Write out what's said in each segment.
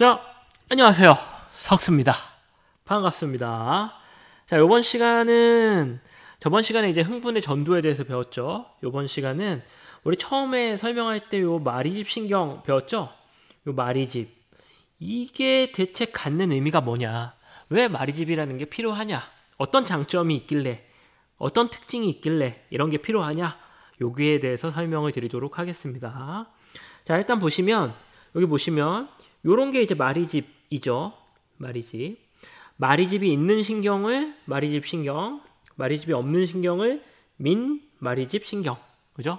자, 안녕하세요. 석수입니다. 반갑습니다. 자, 요번 시간은 저번 시간에 이제 흥분의 전도에 대해서 배웠죠. 요번 시간은 우리 처음에 설명할 때 요 마리집 신경 배웠죠? 요 마리집. 이게 대체 갖는 의미가 뭐냐? 왜 마리집이라는 게 필요하냐? 어떤 장점이 있길래? 어떤 특징이 있길래 이런 게 필요하냐? 여기에 대해서 설명을 드리도록 하겠습니다. 자, 일단 보시면 여기 보시면 요런 게 이제 마리집이죠. 마리집. 마리집이 있는 신경을 마리집 신경, 마리집이 없는 신경을 민 마리집 신경. 그죠?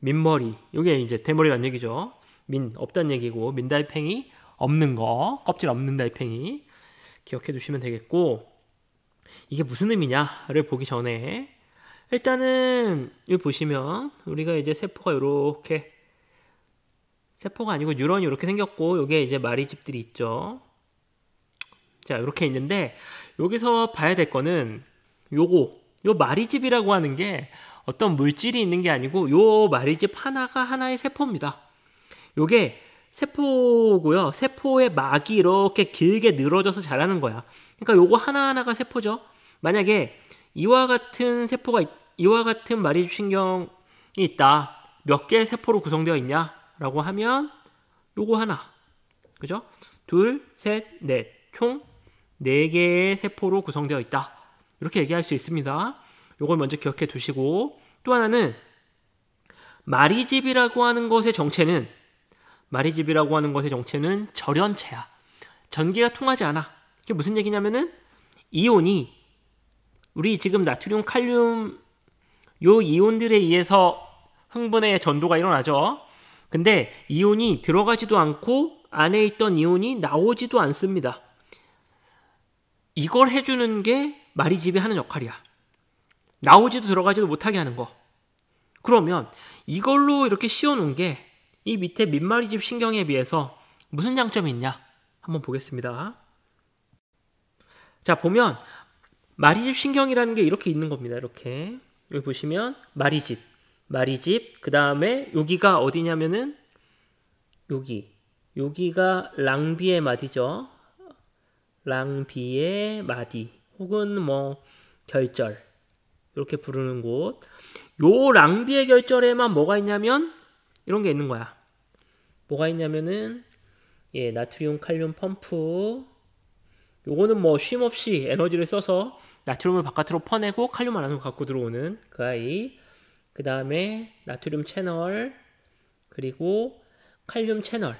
민머리. 요게 이제 대머리란 얘기죠. 민 없단 얘기고 민달팽이 없는 거, 껍질 없는 달팽이 기억해 두시면 되겠고 이게 무슨 의미냐를 보기 전에 일단은 여기 보시면 우리가 이제 세포가 이렇게 세포가 아니고 뉴런이 이렇게 생겼고 이게 이제 마리집들이 있죠. 자 이렇게 있는데 여기서 봐야 될 거는 요거 요 마리집이라고 하는 게 어떤 물질이 있는 게 아니고 요 마리집 하나가 하나의 세포입니다. 요게 세포고요. 세포의 막이 이렇게 길게 늘어져서 자라는 거야. 그러니까 요거 하나하나가 세포죠. 만약에 이와 같은 세포가 이와 같은 마리집 신경이 있다. 몇 개의 세포로 구성되어 있냐? 라고 하면 요거 하나 그죠? 둘, 셋, 넷 총 네개의 세포로 구성되어 있다 이렇게 얘기할 수 있습니다 요걸 먼저 기억해 두시고 또 하나는 마리집이라고 하는 것의 정체는 마리집이라고 하는 것의 정체는 절연체야 전기가 통하지 않아 이게 무슨 얘기냐면은 이온이 우리 지금 나트륨 칼륨 요 이온들에 의해서 흥분의 전도가 일어나죠 근데 이온이 들어가지도 않고 안에 있던 이온이 나오지도 않습니다. 이걸 해주는 게 마리집이 하는 역할이야. 나오지도 들어가지도 못하게 하는 거. 그러면 이걸로 이렇게 씌워놓은 게 이 밑에 민마리집 신경에 비해서 무슨 장점이 있냐? 한번 보겠습니다. 자, 보면 마리집 신경이라는 게 이렇게 있는 겁니다. 이렇게. 여기 보시면 마리집. 마리집, 그 다음에 여기가 어디냐면은 여기, 여기가 랑비의 마디죠. 랑비의 마디 혹은 뭐 결절 이렇게 부르는 곳. 요 랑비의 결절에만 뭐가 있냐면 이런 게 있는 거야. 뭐가 있냐면은 예 나트륨 칼륨 펌프 요거는 뭐 쉼없이 에너지를 써서 나트륨을 바깥으로 퍼내고 칼륨을 안으로 갖고 들어오는 그 아이 그 다음에 나트륨 채널, 그리고 칼륨 채널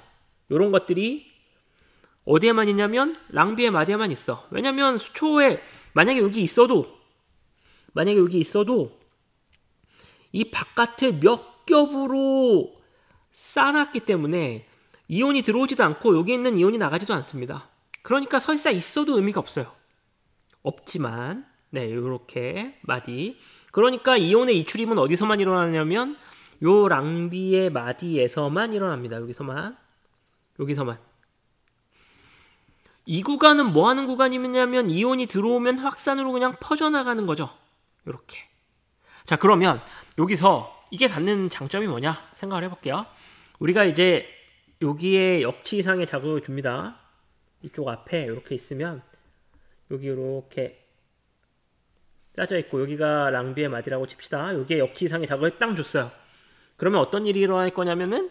이런 것들이 어디에만 있냐면 랑비에 마디에만 있어. 왜냐면 수초에 만약에 여기 있어도 만약에 여기 있어도 이 바깥을 몇 겹으로 쌓아놨기 때문에 이온이 들어오지도 않고 여기 있는 이온이 나가지도 않습니다. 그러니까 설사 있어도 의미가 없어요. 없지만 네요렇게 마디 그러니까 이온의 이출입은 어디서만 일어나냐면 요 랑비의 마디에서만 일어납니다. 여기서만. 여기서만. 이 구간은 뭐 하는 구간이냐면 이온이 들어오면 확산으로 그냥 퍼져나가는 거죠. 이렇게. 자, 그러면 여기서 이게 갖는 장점이 뭐냐 생각을 해볼게요. 우리가 이제 여기에 역치상의 자극을 줍니다. 이쪽 앞에 이렇게 있으면 여기 이렇게 짜져 있고 여기가 랑비의 마디라고 칩시다. 여기에 역치 이상의 자극을 딱 줬어요. 그러면 어떤 일이 일어날 거냐면은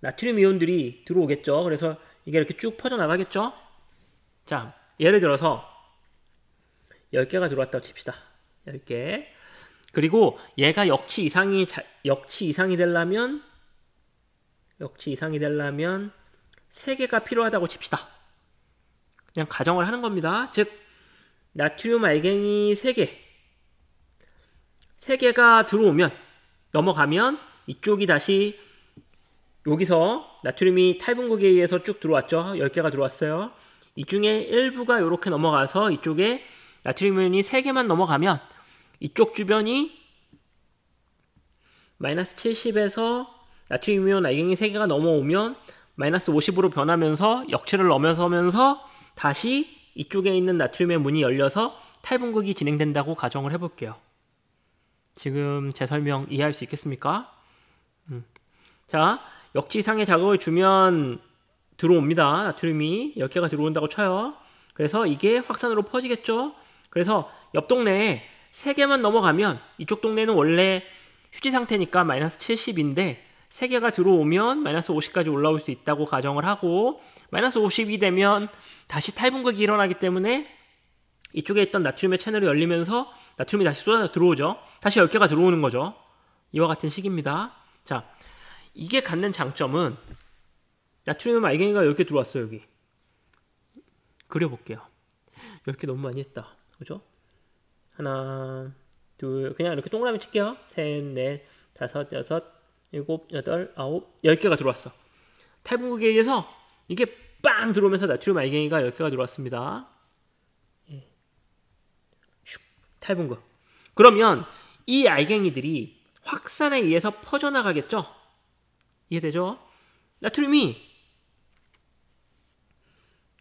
나트륨 이온들이 들어오겠죠. 그래서 이게 이렇게 쭉 퍼져나가겠죠. 자, 예를 들어서 10개가 들어왔다고 칩시다. 10개. 그리고 얘가 역치 이상이 자, 역치 이상이 되려면 역치 이상이 되려면 3개가 필요하다고 칩시다. 그냥 가정을 하는 겁니다. 즉 나트륨 알갱이 3개 3개가 들어오면 넘어가면 이쪽이 다시 여기서 나트륨이 탈분국에 의해서 쭉 들어왔죠. 10개가 들어왔어요. 이 중에 일부가 이렇게 넘어가서 이쪽에 나트륨이온이 3개만 넘어가면 이쪽 주변이 마이너스 70에서 나트륨이온 알갱이 3개가 넘어오면 마이너스 50으로 변하면서 역체를 넘어서면서 다시 이쪽에 있는 나트륨의 문이 열려서 탈분극이 진행된다고 가정을 해볼게요. 지금 제 설명 이해할 수 있겠습니까? 음. 자, 역지상의 자극을 주면 들어옵니다. 나트륨이 10개가 들어온다고 쳐요. 그래서 이게 확산으로 퍼지겠죠? 그래서 옆 동네에 3개만 넘어가면 이쪽 동네는 원래 휴지 상태니까 마이너스 70인데 3개가 들어오면 마이너스 50까지 올라올 수 있다고 가정을 하고 마이너스 50이 되면 다시 탈분극이 일어나기 때문에 이쪽에 있던 나트륨의 채널이 열리면서 나트륨이 다시 쏟아져 들어오죠. 다시 10개가 들어오는 거죠. 이와 같은 식입니다. 자, 이게 갖는 장점은 나트륨 알갱이가 10개 들어왔어요, 여기. 그려볼게요. 이렇게 너무 많이 했다. 그죠? 하나, 둘, 그냥 이렇게 동그라미 칠게요. 셋, 넷, 다섯, 여섯, 일곱, 여덟, 아홉, 열 개가 들어왔어. 탈북에 의해서 이게 빵 들어오면서 나트륨 알갱이가 10개가 들어왔습니다. 예. 슉, 탈분 거. 그러면 이 알갱이들이 확산에 의해서 퍼져나가겠죠? 이해되죠? 나트륨이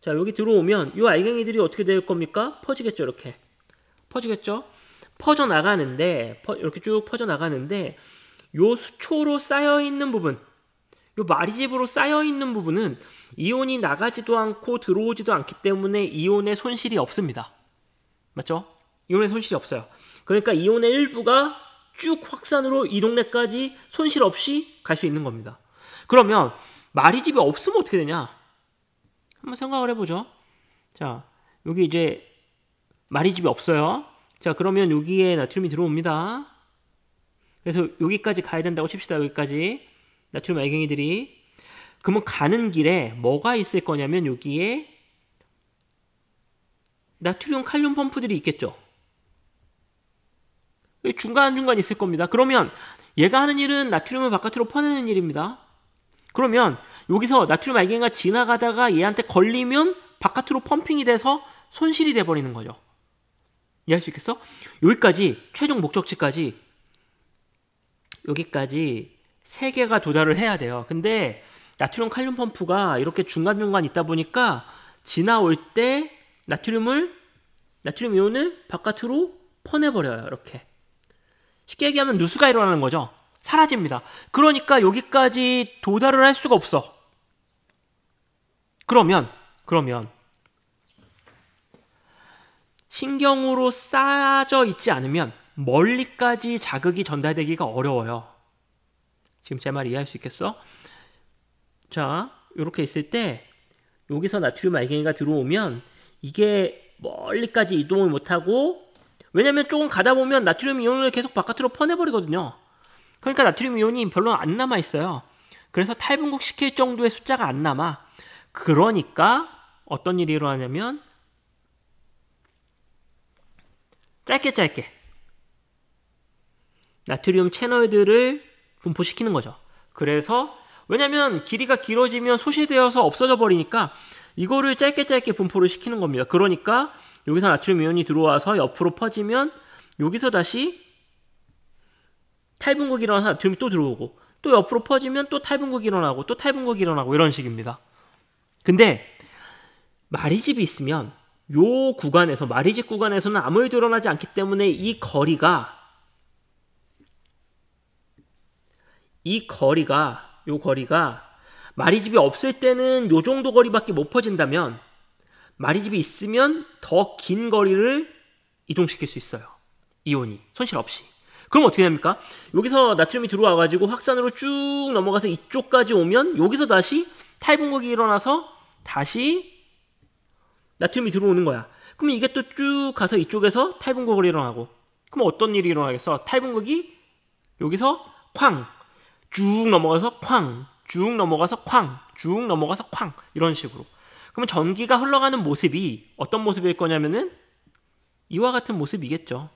자 여기 들어오면 이 알갱이들이 어떻게 될 겁니까? 퍼지겠죠 이렇게 퍼지겠죠? 퍼져나가는데 퍼, 이렇게 쭉 퍼져나가는데 요 수초로 쌓여있는 부분 요 마리집으로 쌓여있는 부분은 이온이 나가지도 않고 들어오지도 않기 때문에 이온의 손실이 없습니다. 맞죠? 이온의 손실이 없어요. 그러니까 이온의 일부가 쭉 확산으로 이 동네까지 손실 없이 갈 수 있는 겁니다. 그러면 마리집이 없으면 어떻게 되냐? 한번 생각을 해보죠. 자, 여기 이제 마리집이 없어요. 자, 그러면 여기에 나트륨이 들어옵니다. 그래서 여기까지 가야 된다고 칩시다. 여기까지 나트륨 알갱이들이 그러면 가는 길에 뭐가 있을 거냐면 여기에 나트륨 칼륨 펌프들이 있겠죠. 중간중간 있을 겁니다. 그러면 얘가 하는 일은 나트륨을 바깥으로 퍼내는 일입니다. 그러면 여기서 나트륨 알갱이가 지나가다가 얘한테 걸리면 바깥으로 펌핑이 돼서 손실이 돼버리는 거죠. 이해할 수 있겠어? 여기까지 최종 목적지까지 여기까지 세개가 도달을 해야 돼요. 근데 나트륨 칼륨 펌프가 이렇게 중간중간 있다 보니까 지나올 때 나트륨을 나트륨 이온을 바깥으로 퍼내버려요. 이렇게. 쉽게 얘기하면 누수가 일어나는 거죠. 사라집니다. 그러니까 여기까지 도달을 할 수가 없어. 그러면, 그러면, 신경으로 쌓여 있지 않으면 멀리까지 자극이 전달되기가 어려워요. 지금 제 말 이해할 수 있겠어? 자, 이렇게 있을 때 여기서 나트륨 알갱이가 들어오면 이게 멀리까지 이동을 못하고 왜냐면 조금 가다 보면 나트륨 이온을 계속 바깥으로 퍼내버리거든요. 그러니까 나트륨 이온이 별로 안 남아 있어요. 그래서 탈분곡 시킬 정도의 숫자가 안 남아. 그러니까 어떤 일이 일어나냐면 짧게 짧게 나트륨 채널들을 분포시키는 거죠. 그래서 왜냐면 길이가 길어지면 소실되어서 없어져 버리니까 이거를 짧게 짧게 분포를 시키는 겁니다. 그러니까 여기서 나트륨 이온이 들어와서 옆으로 퍼지면 여기서 다시 탈분극이 일어나서 나트륨이 또 들어오고 또 옆으로 퍼지면 또 탈분극이 일어나고 또 탈분극이 일어나고 이런 식입니다. 근데 마리집이 있으면 요 구간에서 마리집 구간에서는 아무 일도 일어나지 않기 때문에 이 거리가 이 거리가 요 거리가 마리집이 없을 때는 요 정도 거리밖에 못 퍼진다면 마리집이 있으면 더 긴 거리를 이동시킬 수 있어요. 이온이 손실 없이. 그럼 어떻게 됩니까? 여기서 나트륨이 들어와 가지고 확산으로 쭉 넘어가서 이쪽까지 오면 여기서 다시 탈분국이 일어나서 다시 나트륨이 들어오는 거야. 그럼 이게 또 쭉 가서 이쪽에서 탈분국을 일어나고 그럼 어떤 일이 일어나겠어? 탈분국이 여기서 쾅쭉 넘어가서 쾅, 쭉 넘어가서 쾅, 쭉 넘어가서 쾅 이런 식으로. 그러면 전기가 흘러가는 모습이 어떤 모습일 거냐면은 이와 같은 모습이겠죠.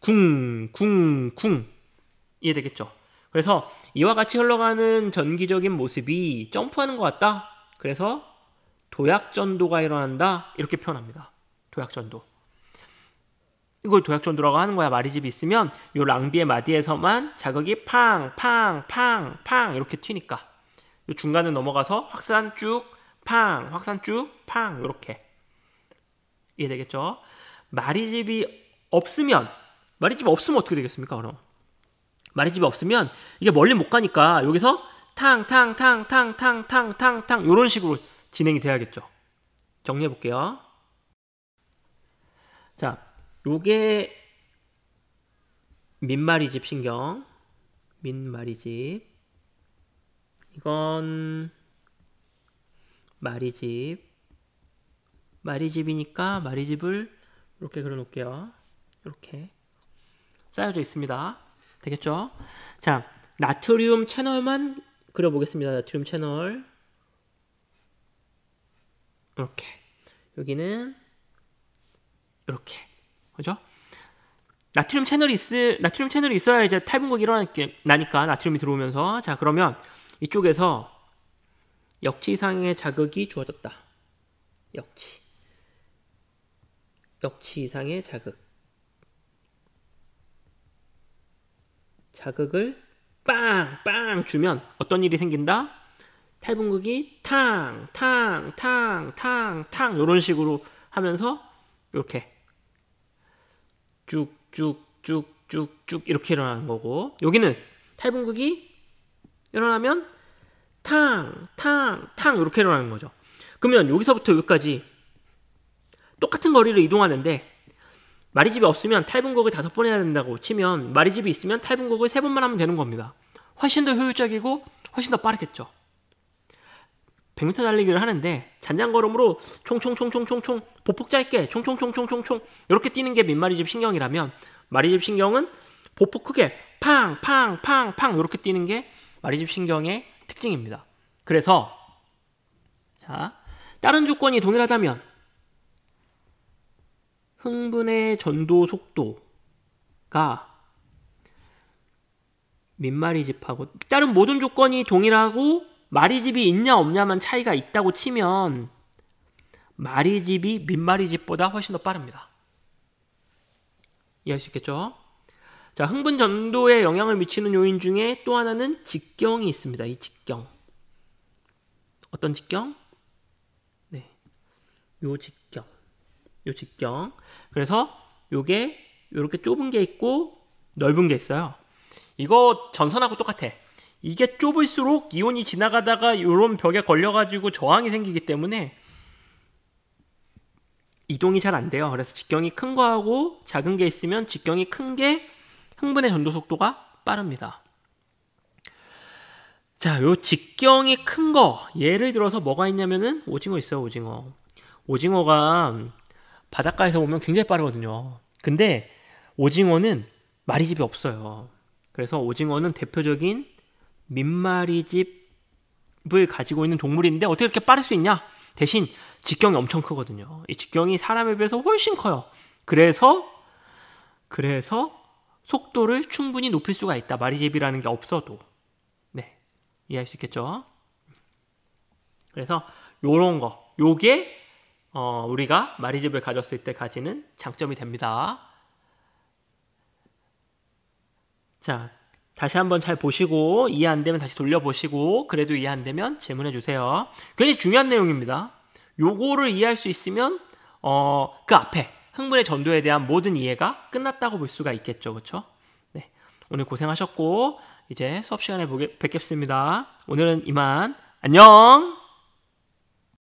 쿵, 쿵, 쿵 이해되겠죠? 그래서 이와 같이 흘러가는 전기적인 모습이 점프하는 것 같다. 그래서 도약전도가 일어난다 이렇게 표현합니다. 도약전도. 이걸 도약촌도라가 하는 거야. 마리집이 있으면 요 랑비의 마디에서만 자극이 팡, 팡, 팡, 팡 이렇게 튀니까 요 중간을 넘어가서 확산 쭉, 팡, 확산 쭉, 팡 이렇게 이해되겠죠? 마리집이 없으면 마리집이 없으면 어떻게 되겠습니까? 그럼 마리집이 없으면 이게 멀리 못 가니까 여기서 탕, 탕, 탕, 탕, 탕, 탕, 탕, 탕요런 식으로 진행이 돼야겠죠. 정리해 볼게요. 자, 요게 민마리집 신경 민마리집 이건 마리집 마리집이니까 마리집을 이렇게 그려 놓을게요 이렇게 쌓여져 있습니다 되겠죠 자 나트륨 채널만 그려 보겠습니다 나트륨 채널 이렇게 여기는 이렇게 그죠? 나트륨 채널이 있 나트륨 채널이 있어야 이제 탈분곡이 일어나니까 나트륨이 들어오면서 자 그러면 이쪽에서 역치상의 자극이 주어졌다. 역치 역치 상의 자극 자극을 빵 빵 주면 어떤 일이 생긴다? 탈분극이 탕 탕 탕 탕 탕 이런 식으로 하면서 이렇게 쭉쭉쭉쭉쭉 이렇게 일어나는 거고 여기는 탈봉극이 일어나면 탕 탕 탕 이렇게 일어나는 거죠. 그러면 여기서부터 여기까지 똑같은 거리를 이동하는데 마리집이 없으면 탈분극을 다섯 번 해야 된다고 치면 마리집이 있으면 탈분극을세 번만 하면 되는 겁니다. 훨씬 더 효율적이고 훨씬 더 빠르겠죠. 100m 달리기를 하는데 잔잔걸음으로 총총총총총총 보폭 짧게 총총총총총총 이렇게 뛰는 게 민마리집 신경이라면 마리집 신경은 보폭 크게 팡팡팡팡 이렇게 뛰는 게 마리집 신경의 특징입니다. 그래서 자, 다른 조건이 동일하다면 흥분의 전도 속도가 민마리집하고 다른 모든 조건이 동일하고 마리집이 있냐 없냐만 차이가 있다고 치면 마리집이 민마리집보다 훨씬 더 빠릅니다. 이해할 수 있겠죠? 자, 흥분 전도에 영향을 미치는 요인 중에 또 하나는 직경이 있습니다. 이 직경. 어떤 직경? 네. 요 직경. 요 직경. 그래서 요게 요렇게 좁은 게 있고 넓은 게 있어요. 이거 전선하고 똑같아. 이게 좁을수록 이온이 지나가다가 이런 벽에 걸려가지고 저항이 생기기 때문에 이동이 잘 안 돼요. 그래서 직경이 큰 거하고 작은 게 있으면 직경이 큰 게 흥분의 전도 속도가 빠릅니다. 자, 요 직경이 큰 거, 예를 들어서 뭐가 있냐면은 오징어 있어요, 오징어. 오징어가 바닷가에서 보면 굉장히 빠르거든요. 근데 오징어는 마리 집이 없어요. 그래서 오징어는 대표적인 민마리집을 가지고 있는 동물인데 어떻게 이렇게 빠를 수 있냐? 대신 직경이 엄청 크거든요. 이 직경이 사람에 비해서 훨씬 커요. 그래서 그래서 속도를 충분히 높일 수가 있다. 마리집이라는게 없어도. 네. 이해할 수 있겠죠? 그래서 요런 거. 요게 어, 우리가 마리집을 가졌을 때 가지는 장점이 됩니다. 자, 다시 한번 잘 보시고 이해 안 되면 다시 돌려보시고 그래도 이해 안 되면 질문해 주세요. 굉장히 중요한 내용입니다. 요거를 이해할 수 있으면 어, 그 앞에 흥분의 전도에 대한 모든 이해가 끝났다고 볼 수가 있겠죠. 그렇죠? 네. 오늘 고생하셨고 이제 수업 시간에 뵙겠습니다. 오늘은 이만 안녕.